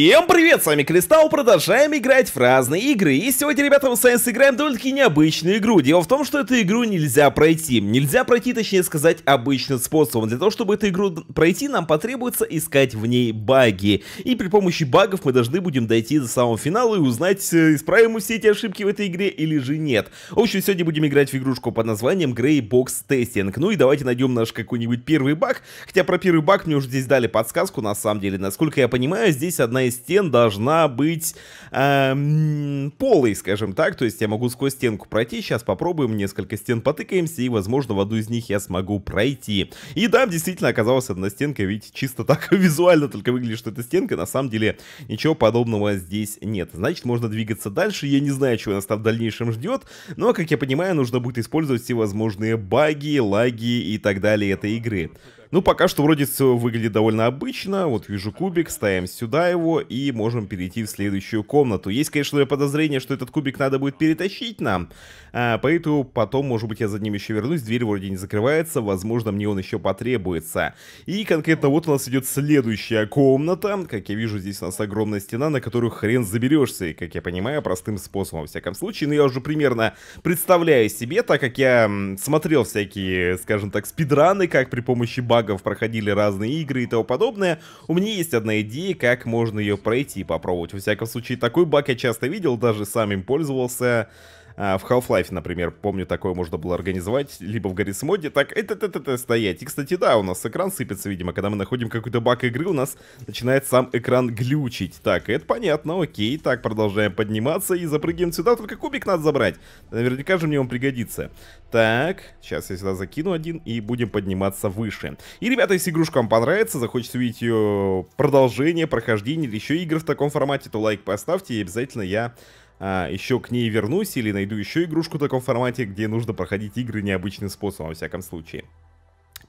Всем привет, с вами Кристалл, продолжаем играть в разные игры, и сегодня, ребята, мы с вами сыграем довольно-таки необычную игру. Дело в том, что эту игру нельзя пройти, нельзя пройти, точнее сказать, обычным способом. Для того, чтобы эту игру пройти, нам потребуется искать в ней баги, и при помощи багов мы должны будем дойти до самого финала и узнать, э, исправим мы все эти ошибки в этой игре или же нет. В общем, сегодня будем играть в игрушку под названием Grey Box Testing, ну и давайте найдем наш какой-нибудь первый баг, хотя про первый баг мне уже здесь дали подсказку, на самом деле, насколько я понимаю, здесь одна одна из стен должна быть э, полой, скажем так. То есть я могу сквозь стенку пройти. Сейчас попробуем несколько стен потыкаемся, и, возможно, в одну из них я смогу пройти. И да, действительно оказалась одна стенка, ведь чисто так визуально только выглядит, что это стенка. На самом деле ничего подобного здесь нет. Значит, можно двигаться дальше. Я не знаю, чего нас там в дальнейшем ждет, но, как я понимаю, нужно будет использовать все возможные баги, лаги и так далее этой игры. Ну, пока что вроде все выглядит довольно обычно. Вот вижу кубик, ставим сюда его и можем перейти в следующую комнату. Есть, конечно, подозрение, что этот кубик надо будет перетащить нам. А, поэтому потом, может быть, я за ним еще вернусь. Дверь вроде не закрывается, возможно, мне он еще потребуется. И конкретно вот у нас идет следующая комната. Как я вижу, здесь у нас огромная стена, на которую хрен заберешься. И, как я понимаю, простым способом, во всяком случае. Но ну, я уже примерно представляю себе, так как я смотрел всякие, скажем так, спидраны, как при помощи бага магов проходили разные игры и тому подобное, у меня есть одна идея, как можно ее пройти и попробовать. Во всяком случае, такой баг я часто видел, даже сам им пользовался. А, в Half-Life, например, помню, такое можно было организовать, либо в Гаррис Моде, так это это это стоять. И, кстати, да, у нас экран сыпется, видимо, когда мы находим какой-то баг игры, у нас начинает сам экран глючить. Так, это понятно, окей, так, продолжаем подниматься и запрыгиваем сюда, только кубик надо забрать. Наверняка же мне он пригодится. Так, сейчас я сюда закину один и будем подниматься выше. И, ребята, если игрушка вам понравится, захочется увидеть ее продолжение, прохождение или еще игры в таком формате, то лайк поставьте и обязательно я а, еще к ней вернусь или найду еще игрушку в таком формате, где нужно проходить игры необычным способом, во всяком случае.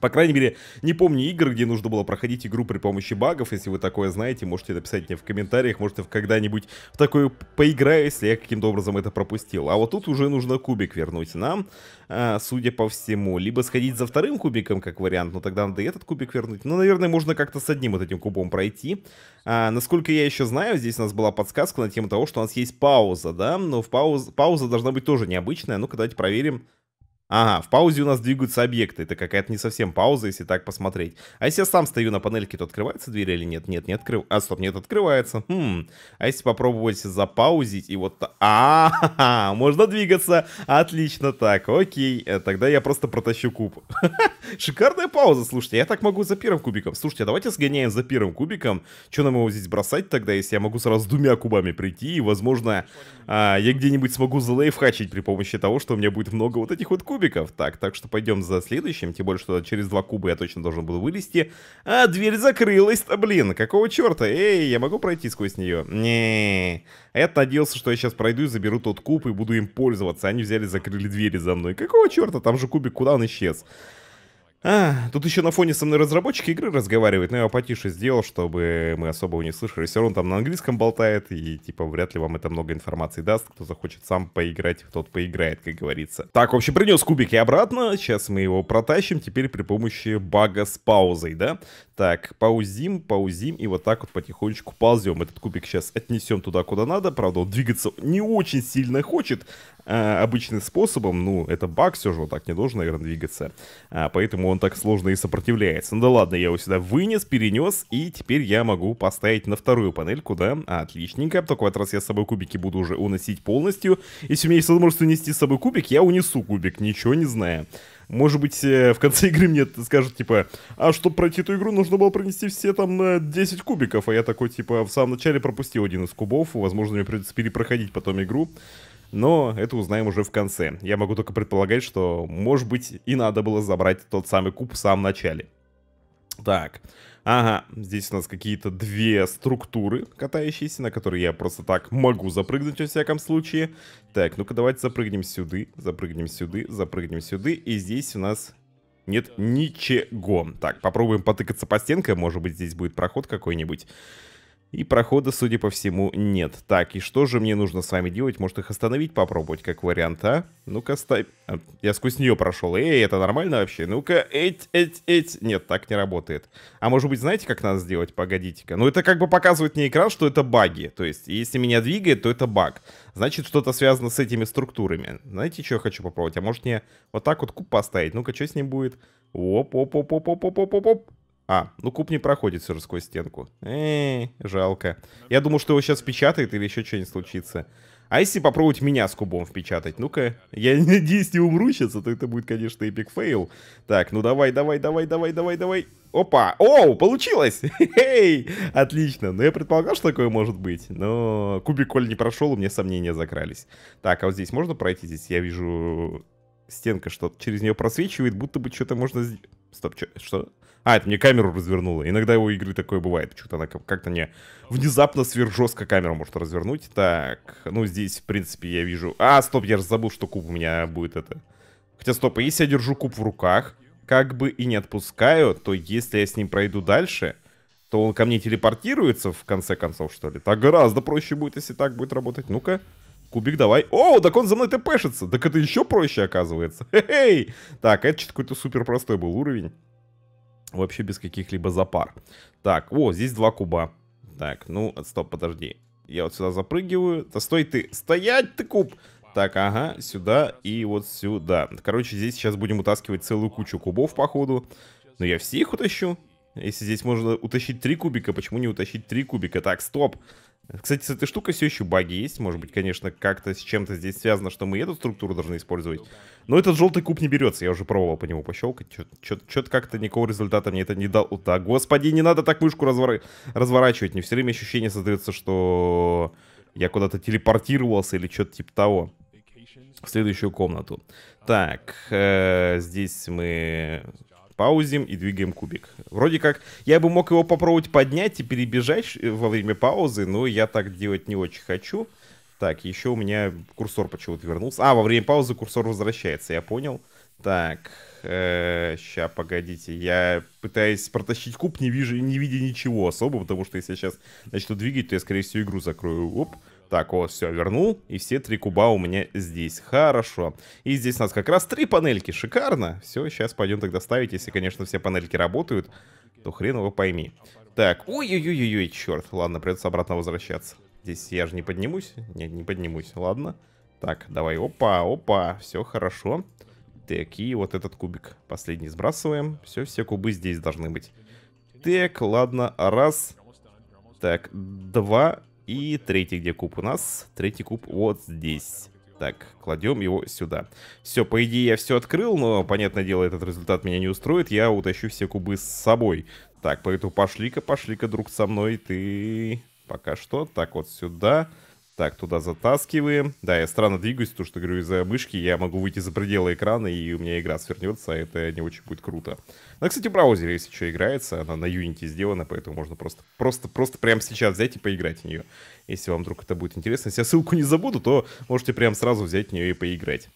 По крайней мере, не помню игр, где нужно было проходить игру при помощи багов. Если вы такое знаете, можете написать мне в комментариях, Можете я когда-нибудь в такое поиграю, если я каким-то образом это пропустил. А вот тут уже нужно кубик вернуть нам, а, судя по всему. Либо сходить за вторым кубиком, как вариант, но тогда надо и этот кубик вернуть. Ну, наверное, можно как-то с одним вот этим кубом пройти. А, насколько я еще знаю, здесь у нас была подсказка на тему того, что у нас есть пауза, да? Но в пауз... пауза должна быть тоже необычная. Ну-ка, давайте проверим. Ага, в паузе у нас двигаются объекты. Это какая-то не совсем пауза, если так посмотреть. А если я сам стою на панельке, то открывается дверь или нет? Нет, не открыв. А, стоп, нет, открывается. Хм. А если попробовать запаузить и вот... А, -а, можно двигаться. Отлично, так, окей. Э, тогда я просто протащу куб. Шикарная пауза, слушайте. Я так могу за первым кубиком. Слушайте, а давайте сгоняем за первым кубиком. Что нам его здесь бросать тогда, если я могу сразу двумя кубами прийти? И, возможно, а, я где-нибудь смогу залейфхачить при помощи того, что у меня будет много вот этих вот кубиков кубиков. Так, так что пойдем за следующим. Тем более, что через два куба я точно должен был вылезти. А дверь закрылась-то, блин. Какого черта? Эй, я могу пройти сквозь нее? не я надеялся, что я сейчас пройду и заберу тот куб и буду им пользоваться. Они взяли, закрыли двери за мной. Какого черта? Там же кубик, куда он исчез? А, тут еще на фоне со мной разработчики игры разговаривают, но я его потише сделал, чтобы мы особо его не слышали. Все равно там на английском болтает, и типа вряд ли вам это много информации даст. Кто захочет сам поиграть, тот поиграет, как говорится. Так, вообще принес кубики обратно. Сейчас мы его протащим, теперь при помощи бага с паузой, да? Так, паузим, паузим, и вот так вот потихонечку ползем. Этот кубик сейчас отнесем туда, куда надо. Правда, он двигаться не очень сильно хочет э, обычным способом. Ну, это баг все же, он так не должен, наверное, двигаться. А, поэтому он он так сложно и сопротивляется. Ну да ладно, я его сюда вынес, перенес, и теперь я могу поставить на вторую панель, куда? отличненько, только в этот раз я с собой кубики буду уже уносить полностью. Если у меня есть возможность унести с собой кубик, я унесу кубик, ничего не знаю. Может быть, э, в конце игры мне скажут, типа, а чтобы пройти эту игру, нужно было принести все там 10 э, кубиков. А я такой, типа, в самом начале пропустил один из кубов. Возможно, мне придется перепроходить потом игру но это узнаем уже в конце. Я могу только предполагать, что, может быть, и надо было забрать тот самый куб в самом начале. Так, ага, здесь у нас какие-то две структуры катающиеся, на которые я просто так могу запрыгнуть во всяком случае. Так, ну-ка давайте запрыгнем сюда, запрыгнем сюда, запрыгнем сюда, и здесь у нас нет ничего. Так, попробуем потыкаться по стенке, может быть здесь будет проход какой-нибудь. И прохода, судя по всему, нет. Так, и что же мне нужно с вами делать? Может их остановить, попробовать, как вариант, а? Ну-ка, стай... А, я сквозь нее прошел. Эй, это нормально вообще? Ну-ка, эть, эть, эть. Нет, так не работает. А может быть, знаете, как надо сделать? Погодите-ка. Ну, это как бы показывает мне экран, что это баги. То есть, если меня двигает, то это баг. Значит, что-то связано с этими структурами. Знаете, что я хочу попробовать? А может мне вот так вот куб поставить? Ну-ка, что с ним будет? Оп-оп-оп-оп-оп-оп-оп-оп. А, ну куб не проходит все же сквозь стенку. Эээ, жалко. Я думал, что его сейчас впечатает или еще что-нибудь случится. А если попробовать меня с кубом впечатать? Ну-ка, я надеюсь, не умру сейчас, а то это будет, конечно, эпик фейл. Так, ну давай, давай, давай, давай, давай, давай. Опа! Оу, получилось! Хей, отлично. Ну, я предполагал, что такое может быть, но кубик Коль не прошел, у меня сомнения закрались. Так, а вот здесь можно пройти? Здесь я вижу стенка, что через нее просвечивает, будто бы что-то можно... Стоп, что? что? А, это мне камеру развернуло. Иногда его игры такое бывает. Что-то она как-то не... Внезапно сверхжестко камеру может развернуть. Так, ну здесь, в принципе, я вижу... А, стоп, я же забыл, что куб у меня будет это. Хотя, стоп, а если я держу куб в руках, как бы и не отпускаю, то если я с ним пройду дальше, то он ко мне телепортируется, в конце концов, что ли. Так гораздо проще будет, если так будет работать. Ну-ка. Кубик, давай. О, так он за мной тпшится. Так это еще проще оказывается. Хе-хей. Так, это что-то какой-то супер простой был уровень. Вообще без каких-либо запар. Так, о, здесь два куба. Так, ну, стоп, подожди. Я вот сюда запрыгиваю. Да стой ты, стоять ты, куб! Так, ага, сюда и вот сюда. Короче, здесь сейчас будем утаскивать целую кучу кубов, походу. Но я все их утащу. Если здесь можно утащить три кубика, почему не утащить три кубика? Так, стоп. Кстати, с этой штукой все еще баги есть. Может быть, конечно, как-то с чем-то здесь связано, что мы эту структуру должны использовать. Но этот желтый куб не берется. Я уже пробовал по нему пощелкать. Что-то как-то никакого результата мне это не дал. О, так, господи, не надо так мышку развор... разворачивать. Не все время ощущение создается, что я куда-то телепортировался или что-то типа того. В следующую комнату. Так, э, здесь мы Паузим и двигаем кубик. Вроде как, я бы мог его попробовать поднять и перебежать э, во время паузы, но я так делать не очень хочу. Так, еще у меня курсор почему-то вернулся. А, во время паузы курсор возвращается, я понял. Так, э, ща, погодите, я пытаюсь протащить куб, не, вижу, не видя ничего особо, потому что если я сейчас начну двигать, то я, скорее всего, игру закрою. Оп. Так, вот, все, вернул. И все три куба у меня здесь. Хорошо. И здесь у нас как раз три панельки. Шикарно. Все, сейчас пойдем тогда ставить. Если, конечно, все панельки работают, то хрен его пойми. Так, ой-ой-ой-ой, черт. Ладно, придется обратно возвращаться. Здесь я же не поднимусь. Нет, не поднимусь. Ладно. Так, давай, опа, опа. Все хорошо. Так, и вот этот кубик последний сбрасываем. Все, все кубы здесь должны быть. Так, ладно, раз. Так, два. И третий где куб у нас? Третий куб вот здесь. Так, кладем его сюда. Все, по идее я все открыл, но, понятное дело, этот результат меня не устроит. Я утащу все кубы с собой. Так, поэтому пошли-ка, пошли-ка, друг, со мной. Ты пока что. Так, вот сюда. Сюда. Так, туда затаскиваем. Да, я странно двигаюсь, потому что, говорю, из-за мышки я могу выйти за пределы экрана, и у меня игра свернется, а это не очень будет круто. Она, ну, кстати, в браузере, если что, играется. Она на Unity сделана, поэтому можно просто, просто, просто прямо сейчас взять и поиграть в нее. Если вам вдруг это будет интересно. Если я ссылку не забуду, то можете прямо сразу взять в нее и поиграть.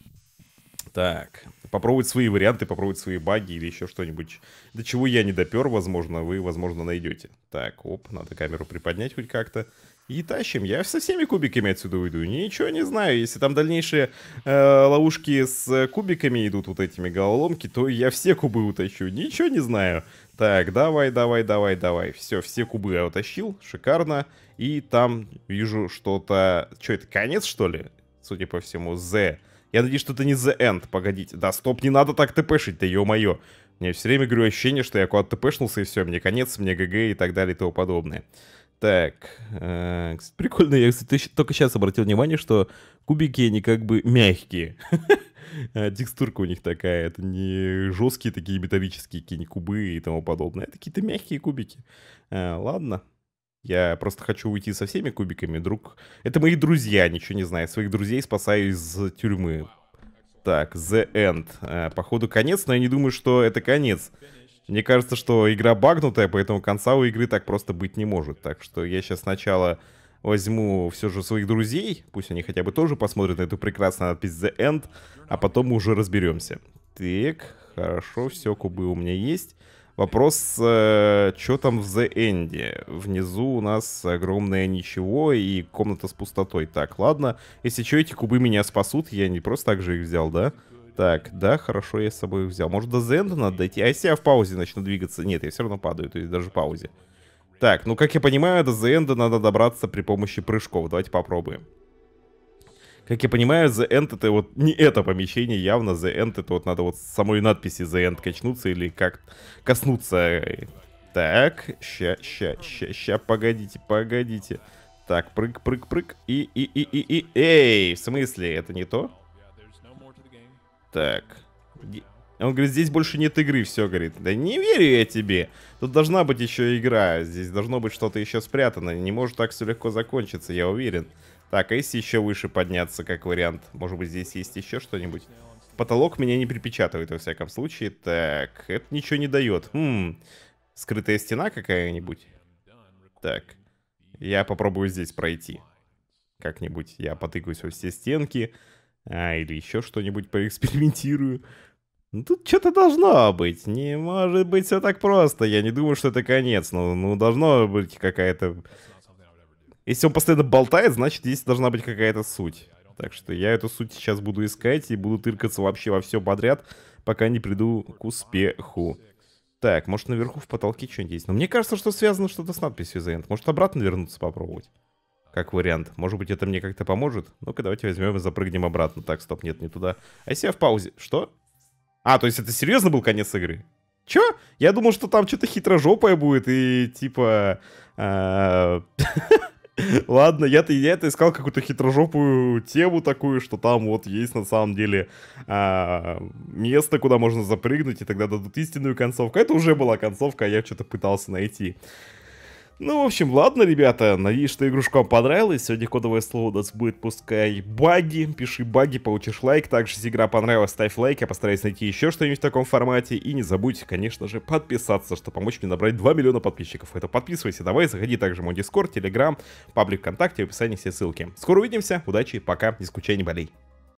Так, попробовать свои варианты, попробовать свои баги или еще что-нибудь, до чего я не допер, возможно, вы, возможно, найдете. Так, оп, надо камеру приподнять хоть как-то и тащим. Я со всеми кубиками отсюда уйду. Ничего не знаю. Если там дальнейшие э, ловушки с кубиками идут вот этими головоломки, то я все кубы утащу. Ничего не знаю. Так, давай, давай, давай, давай. Все, все кубы я утащил. Шикарно. И там вижу что-то... Что это, конец, что ли? Судя по всему, Z. Я надеюсь, что это не The End. Погодите. Да, стоп, не надо так тпшить Да ё-моё. Мне все время, говорю, ощущение, что я куда-то тпшнулся, и все, мне конец, мне ГГ и так далее и тому подобное. Так, э, прикольно, я кстати, только сейчас обратил внимание, что кубики, они как бы мягкие. А текстурка у них такая, это не жесткие такие металлические какие кубы и тому подобное, это какие-то мягкие кубики. Э, ладно, я просто хочу уйти со всеми кубиками, друг... Это мои друзья, ничего не знаю, своих друзей спасаю из тюрьмы. Так, The End. Э, походу конец, но я не думаю, что это конец. Конец. Мне кажется, что игра багнутая, поэтому конца у игры так просто быть не может. Так что я сейчас сначала возьму все же своих друзей, пусть они хотя бы тоже посмотрят на эту прекрасную надпись The End, а потом мы уже разберемся. Так, хорошо, все, кубы у меня есть. Вопрос, э, что там в The End? Внизу у нас огромное ничего и комната с пустотой. Так, ладно, если что, эти кубы меня спасут, я не просто так же их взял, да? Так, да, хорошо, я с собой взял. Может, до зенда надо дойти? А если я в паузе начну двигаться? Нет, я все равно падаю, то есть даже в паузе. Так, ну, как я понимаю, до The надо добраться при помощи прыжков. Давайте попробуем. Как я понимаю, The End это вот не это помещение, явно The End это вот надо вот с самой надписи The End качнуться или как коснуться. Так, ща, ща, ща, ща, погодите, погодите. Так, прыг, прыг, прыг. И, и, и, и, и, эй, в смысле, это не то? Так. Он говорит, здесь больше нет игры, все, говорит. Да не верю я тебе. Тут должна быть еще игра, здесь должно быть что-то еще спрятано. Не может так все легко закончиться, я уверен. Так, а если еще выше подняться, как вариант? Может быть, здесь есть еще что-нибудь? Потолок меня не припечатывает, во всяком случае. Так, это ничего не дает. Хм, скрытая стена какая-нибудь? Так, я попробую здесь пройти. Как-нибудь я потыкаюсь во все стенки а, или еще что-нибудь поэкспериментирую. Ну, тут что-то должно быть. Не может быть все так просто. Я не думаю, что это конец. Но, ну, должно быть какая-то... Если он постоянно болтает, значит, здесь должна быть какая-то суть. Так что я эту суть сейчас буду искать и буду тыркаться вообще во все подряд, пока не приду к успеху. Так, может наверху в потолке что-нибудь есть. Но мне кажется, что связано что-то с надписью The End. Может обратно вернуться попробовать как вариант. Может быть, это мне как-то поможет? Ну-ка, давайте возьмем и запрыгнем обратно. Так, стоп, нет, не туда. А если я в паузе? Что? А, то есть это серьезно был конец игры? Чё? Я думал, что там что-то хитрожопое будет и типа... А, ладно, я-то я -то искал какую-то хитрожопую тему такую, что там вот есть на самом деле а, место, куда можно запрыгнуть, и тогда дадут истинную концовку. Это уже была концовка, а я что-то пытался найти. Ну, в общем, ладно, ребята, надеюсь, что игрушка вам понравилась. Сегодня кодовое слово у нас будет пускай баги. Пиши баги, получишь лайк. Также, если игра понравилась, ставь лайк. Я постараюсь найти еще что-нибудь в таком формате. И не забудь, конечно же, подписаться, чтобы помочь мне набрать 2 миллиона подписчиков. Это подписывайся, давай, заходи также в мой дискорд, телеграм, паблик ВКонтакте, в описании все ссылки. Скоро увидимся, удачи, пока, не скучай, не болей.